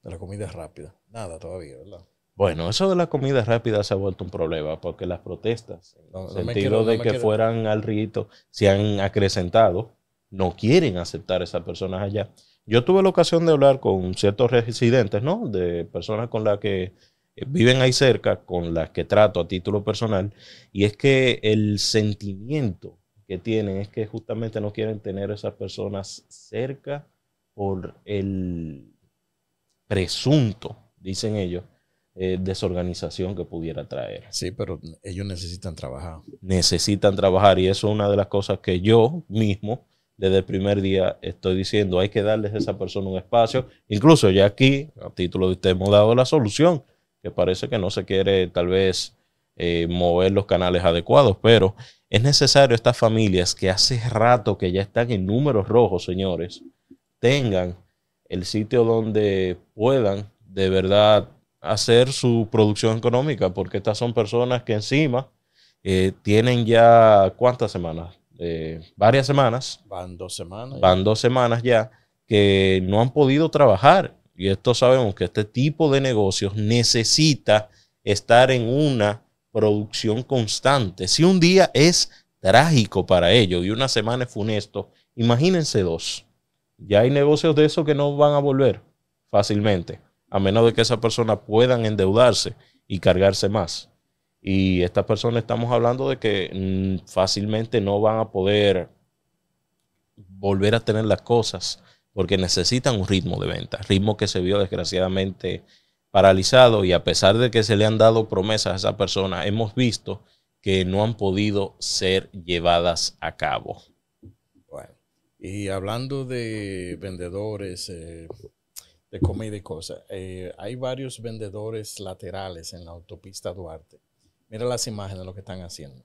de la comida rápida. Nada todavía, ¿verdad? Bueno, eso de la comida rápida se ha vuelto un problema porque las protestas, el sentido de que fueran al rito, se han acrecentado. No quieren aceptar a esas personas allá. Yo tuve la ocasión de hablar con ciertos residentes, ¿no? De personas con las que eh, viven ahí cerca, con las que trato a título personal, y es que el sentimiento que tienen es que justamente no quieren tener a esas personas cerca por el, presunto, dicen ellos, eh, desorganización que pudiera traer. Sí, pero ellos necesitan trabajar. Necesitan trabajar y eso es una de las cosas que yo mismo desde el primer día estoy diciendo, hay que darles a esa persona un espacio. Incluso ya aquí, a título de usted, hemos dado la solución, que parece que no se quiere tal vez eh, mover los canales adecuados, pero es necesario estas familias que hace rato que ya están en números rojos, señores, tengan el sitio donde puedan de verdad hacer su producción económica, porque estas son personas que encima eh, tienen ya cuántas semanas, eh, varias semanas. Van dos semanas. Van dos semanas ya que no han podido trabajar. Y esto sabemos que este tipo de negocios necesita estar en una producción constante. Si un día es trágico para ellos y una semana es funesto, imagínense dos. Ya hay negocios de eso que no van a volver fácilmente, a menos de que esa persona puedan endeudarse y cargarse más. Y estas personas estamos hablando de que mm, fácilmente no van a poder volver a tener las cosas porque necesitan un ritmo de venta, ritmo que se vio desgraciadamente paralizado y a pesar de que se le han dado promesas a esa persona, hemos visto que no han podido ser llevadas a cabo. Y hablando de vendedores, eh, de comida y cosas, eh, hay varios vendedores laterales en la autopista Duarte. Mira las imágenes de lo que están haciendo.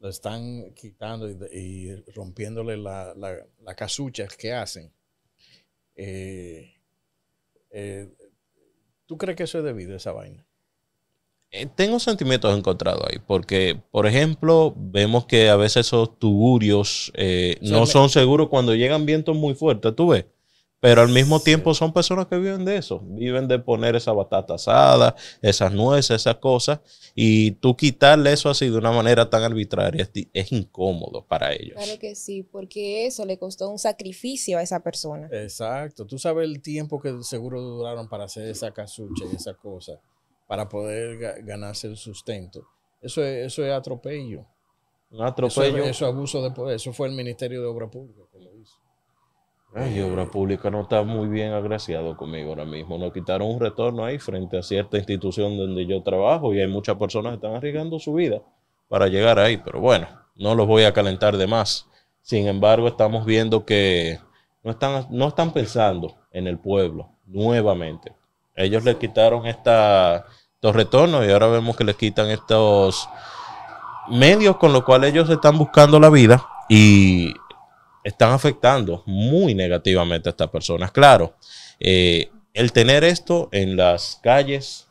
Lo están quitando y, rompiéndole la, la, casucha que hacen. Eh, ¿Tú crees que eso es debido a esa vaina? Eh, tengo sentimientos encontrados ahí, porque, por ejemplo, vemos que a veces esos tuburios eh, no son seguros cuando llegan vientos muy fuertes, tú ves. Pero al mismo tiempo son personas que viven de eso, viven de poner esa batata asada, esas nueces, esas cosas, y tú quitarle eso así de una manera tan arbitraria es, incómodo para ellos. Claro que sí, porque eso le costó un sacrificio a esa persona. Exacto, tú sabes el tiempo que seguro duraron para hacer esa casucha y esa cosa para poder ganarse el sustento. Eso es, eso es atropello. Un atropello. Eso abuso de poder. Eso fue el Ministerio de Obra Pública que lo hizo. Ay, eh, obra pública no está muy bien agraciado conmigo ahora mismo. Nos quitaron un retorno ahí frente a cierta institución donde yo trabajo y hay muchas personas que están arriesgando su vida para llegar ahí. Pero bueno, no los voy a calentar de más. Sin embargo, estamos viendo que no están, no están pensando en el pueblo nuevamente. Ellos le quitaron esta retornos y ahora vemos que les quitan estos medios con los cuales ellos están buscando la vida y están afectando muy negativamente a estas personas. Claro, eh, el tener esto en las calles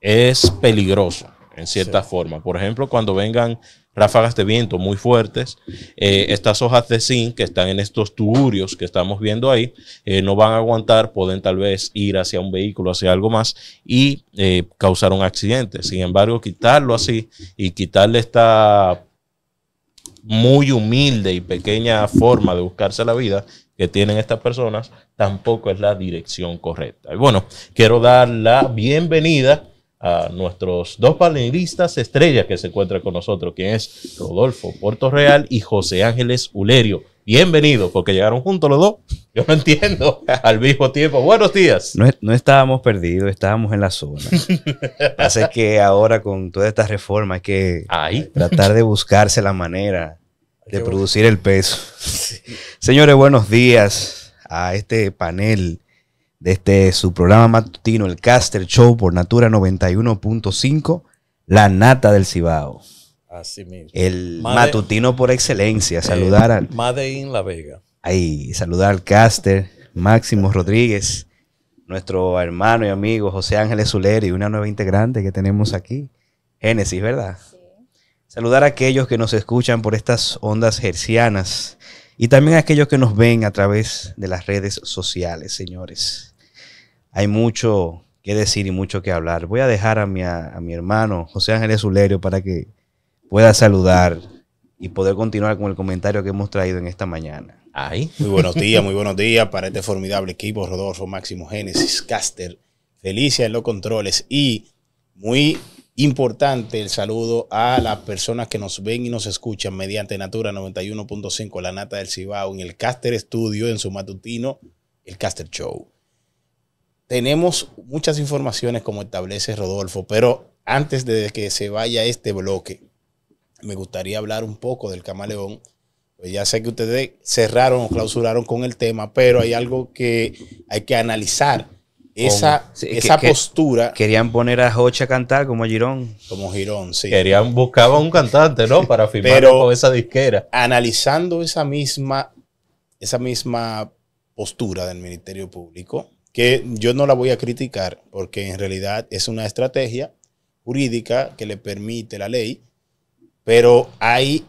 es peligroso en cierta forma. Por ejemplo, cuando vengan ráfagas de viento muy fuertes. Eh, estas hojas de zinc que están en estos tuburios que estamos viendo ahí eh, no van a aguantar, pueden tal vez ir hacia un vehículo, hacia algo más y eh, causar un accidente. Sin embargo, quitarlo así y quitarle esta muy humilde y pequeña forma de buscarse la vida que tienen estas personas tampoco es la dirección correcta. Y bueno, quiero dar la bienvenida a nuestros dos panelistas estrellas que se encuentran con nosotros, que es Rodolfo Puerto Real y José Ángeles Ulerio. Bienvenidos, porque llegaron juntos los dos. Yo no entiendo. Al mismo tiempo. Buenos días. No, estábamos perdidos, estábamos en la zona. Así que ahora con toda esta reforma hay que hay, tratar de buscarse la manera de producir el peso. Señores, buenos días a este panel desde este, su programa matutino, el Caster Show por Natura 91.5, la nata del Cibao. Así mismo. El matutino por excelencia. Eh, saludar al. Made La Vega. Ahí, saludar al Caster, Máximo Rodríguez, nuestro hermano y amigo José Ángeles y una nueva integrante que tenemos aquí. Génesis, ¿verdad? Sí. Saludar a aquellos que nos escuchan por estas ondas hercianas y también a aquellos que nos ven a través de las redes sociales, señores hay mucho que decir y mucho que hablar. Voy a dejar a mi, a, mi hermano José Ángeles Zulerio para que pueda saludar y poder continuar con el comentario que hemos traído en esta mañana. Ay. Muy buenos días, muy buenos días para este formidable equipo, Rodolfo, Máximo Génesis, Caster, Felicia en los controles y muy importante el saludo a las personas que nos ven y nos escuchan mediante Natura 91.5, la Nata del Cibao, en el Caster Studio, en su matutino, el Caster Show tenemos muchas informaciones como establece Rodolfo, pero antes de que se vaya este bloque, me gustaría hablar un poco del camaleón. Pues ya sé que ustedes cerraron o clausuraron con el tema, pero hay algo que hay que analizar. Esa, esa postura. querían poner a Jocha a cantar como Girón. Como Girón, sí. Querían, buscaban un cantante, ¿no? Para firmar con esa disquera. Analizando esa misma, esa misma postura del Ministerio Público, que yo no la voy a criticar porque en realidad es una estrategia jurídica que le permite la ley, pero ahí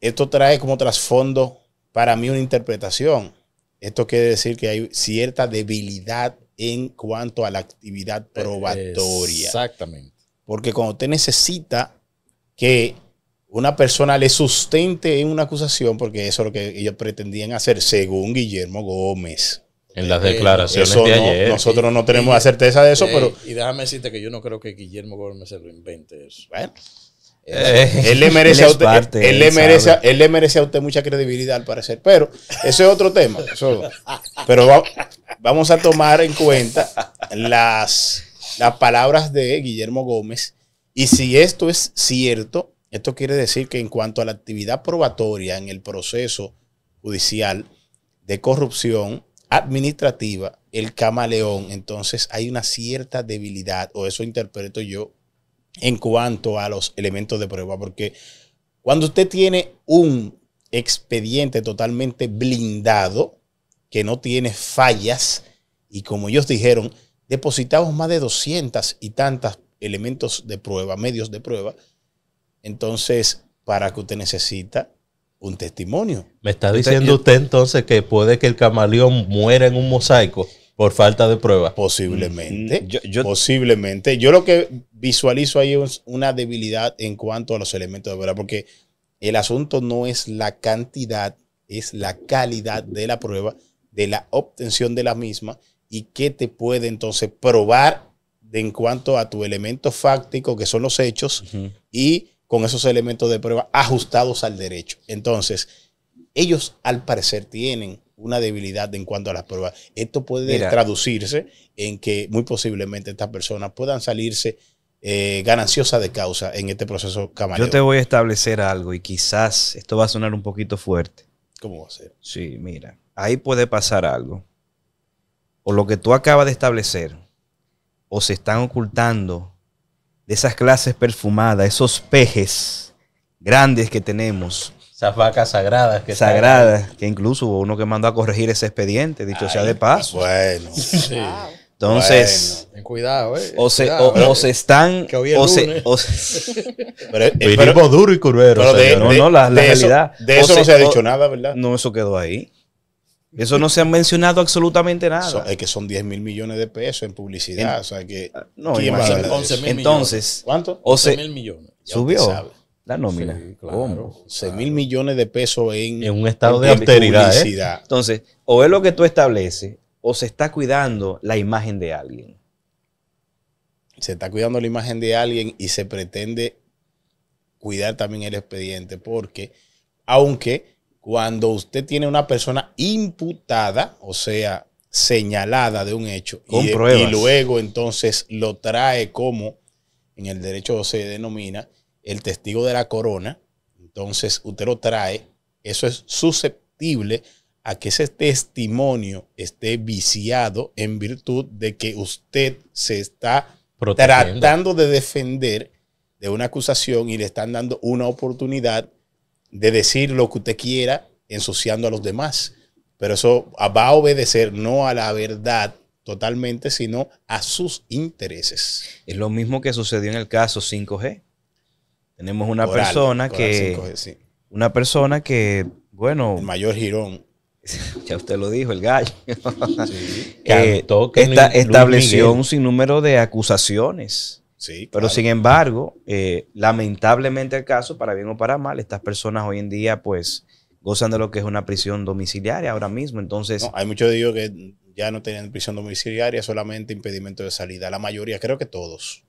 esto trae como trasfondo para mí una interpretación. Esto quiere decir que hay cierta debilidad en cuanto a la actividad eh, probatoria. Exactamente. Porque cuando usted necesita que una persona le sustente en una acusación, porque eso es lo que ellos pretendían hacer, según Guillermo Gómez. En las eh, declaraciones de ayer. nosotros no tenemos la certeza de eso, pero. Y déjame decirte que yo no creo que Guillermo Gómez se lo eso. Bueno. Eh, él, le merece, él, merece, él le merece a usted mucha credibilidad al parecer, pero eso es otro tema. pero vamos a tomar en cuenta las, las palabras de Guillermo Gómez y si esto es cierto, esto quiere decir que en cuanto a la actividad probatoria en el proceso judicial de corrupción, administrativa, el camaleón, entonces hay una cierta debilidad, o eso interpreto yo, en cuanto a los elementos de prueba, porque cuando usted tiene un expediente totalmente blindado, que no tiene fallas, y como ellos dijeron, depositamos más de 200 y tantas elementos de prueba, medios de prueba, entonces, ¿para que usted necesita un testimonio. Me está diciendo usted, entonces que puede que el camaleón muera en un mosaico por falta de pruebas. Posiblemente. Mm, yo, posiblemente. Yo lo que visualizo ahí es una debilidad en cuanto a los elementos de verdad, porque el asunto no es la cantidad, es la calidad de la prueba, de la obtención de la misma y qué te puede entonces probar en cuanto a tu elemento fáctico, que son los hechos, y con esos elementos de prueba ajustados al derecho. Entonces, ellos al parecer tienen una debilidad en cuanto a las pruebas. Esto puede traducirse en que muy posiblemente estas personas puedan salirse eh, gananciosa de causa en este proceso camarero. Yo te voy a establecer algo y quizás esto va a sonar un poquito fuerte. ¿Cómo va a ser? Sí, mira, ahí puede pasar algo. O lo que tú acabas de establecer, o se están ocultando de esas clases perfumadas, esos pejes grandes que tenemos. Esas vacas sagradas. Que sagradas, que incluso hubo uno que mandó a corregir ese expediente, dicho sea de paso. Bueno, sí. Entonces, cuidado, eh, o, se, o, se están, o, se, pero, es eh, pero duro y no, no, la, realidad. de eso no se ha dicho nada, ¿verdad? No, eso quedó ahí. Eso no se ha mencionado absolutamente nada. es que son 10 mil millones de pesos en publicidad. o sea que. Ah, no, 11 mil Entonces. ¿Cuánto? 11 mil millones. subió. La nómina. claro, 6 mil millones de pesos en. En un estado de austeridad. ¿eh? Entonces, o es lo que tú estableces, o se está cuidando la imagen de alguien. Se está cuidando la imagen de alguien y se pretende cuidar también el expediente, porque aunque cuando usted tiene una persona imputada, o sea, señalada de un hecho, y, y, luego entonces lo trae como en el derecho se denomina el testigo de la corona, entonces usted lo trae, eso es susceptible a que ese testimonio esté viciado en virtud de que usted se está tratando de defender de una acusación y le están dando una oportunidad de decir lo que usted quiera ensuciando a los demás. Pero eso va a obedecer no a la verdad totalmente, sino a sus intereses. Es lo mismo que sucedió en el caso 5G. Tenemos una persona que... Una persona que, bueno... El mayor girón. ya usted lo dijo, el gallo. sí. Eh, esta, estableció un sinnúmero de acusaciones Sí, Pero sin embargo, eh, lamentablemente el caso, para bien o para mal, estas personas hoy en día pues gozan de lo que es una prisión domiciliaria ahora mismo. Entonces... hay muchos de ellos que ya no tienen prisión domiciliaria, solamente impedimento de salida. La mayoría, creo que todos.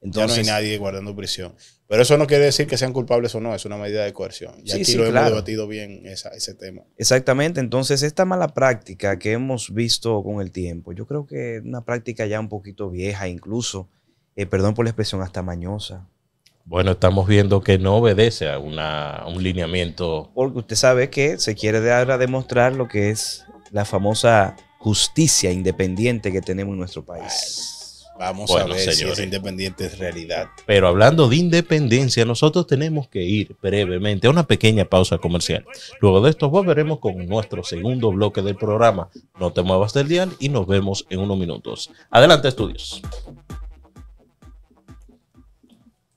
Entonces, ya no hay nadie guardando prisión. Pero eso no quiere decir que sean culpables o no, es una medida de coerción. Y aquí lo hemos debatido bien ese tema. Exactamente, entonces esta mala práctica que hemos visto con el tiempo, yo creo que es una práctica ya un poquito vieja incluso, eh, perdón por la expresión, hasta mañosa. Bueno, estamos viendo que no obedece a, un lineamiento. Porque usted sabe que se quiere ahora demostrar lo que es la famosa justicia independiente que tenemos en nuestro país. Vamos a ver si es independiente es realidad. Pero hablando de independencia, nosotros tenemos que ir brevemente a una pequeña pausa comercial. Luego de esto volveremos con nuestro segundo bloque del programa. No te muevas del dial y nos vemos en unos minutos. Adelante, estudios.